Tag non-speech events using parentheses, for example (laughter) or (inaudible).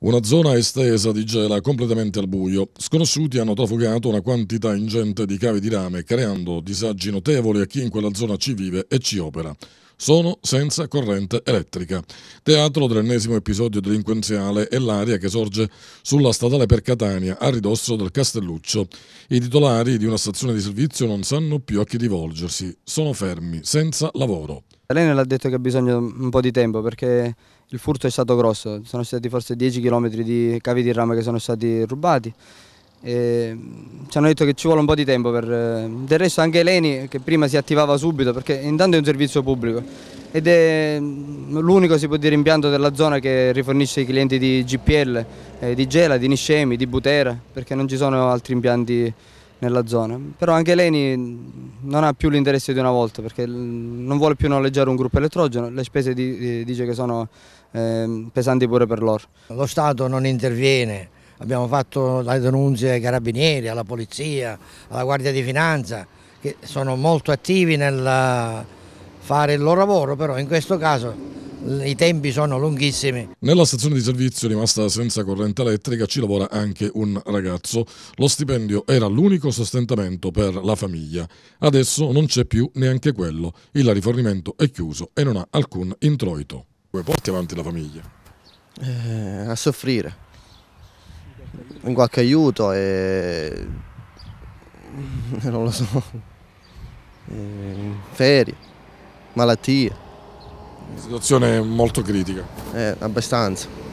Una zona estesa di gela completamente al buio. Sconosciuti hanno trafugato una quantità ingente di cavi di rame, creando disagi notevoli a chi in quella zona ci vive e ci opera. Sono senza corrente elettrica. Teatro dell'ennesimo episodio delinquenziale è l'area che sorge sulla statale per Catania, a ridosso del Castelluccio. I titolari di una stazione di servizio non sanno più a chi rivolgersi. Sono fermi, senza lavoro. L'allenatore ha detto che ha bisogno di un po' di tempo perché il furto è stato grosso, sono stati forse 10 km di cavi di rame che sono stati rubati. E mm, ci hanno detto che ci vuole un po' di tempo per... Eh, del resto anche Leni che prima si attivava subito perché intanto è un servizio pubblico ed è mm, l'unico si può dire impianto della zona che rifornisce i clienti di GPL, eh, di Gela, di Niscemi, di Butera perché non ci sono altri impianti nella zona. Però anche Leni non ha più l'interesse di una volta perché non vuole più noleggiare un gruppo elettrogeno, le spese di, di, dice che sono eh, pesanti pure per loro. Lo Stato non interviene, abbiamo fatto le denunce ai carabinieri, alla polizia, alla Guardia di Finanza, che sono molto attivi nel eh, fare il loro lavoro, però in questo caso i tempi sono lunghissimi. Nella stazione di servizio rimasta senza corrente elettrica ci lavora anche un ragazzo. Lo stipendio era l'unico sostentamento per la famiglia. Adesso non c'è più neanche quello. Il rifornimento è chiuso e non ha alcun introito. Come porti avanti la famiglia? Eh, a soffrire. In qualche aiuto e... (laughs) non lo so. Eh, ferie, malattie situazione molto critica. Eh, abbastanza.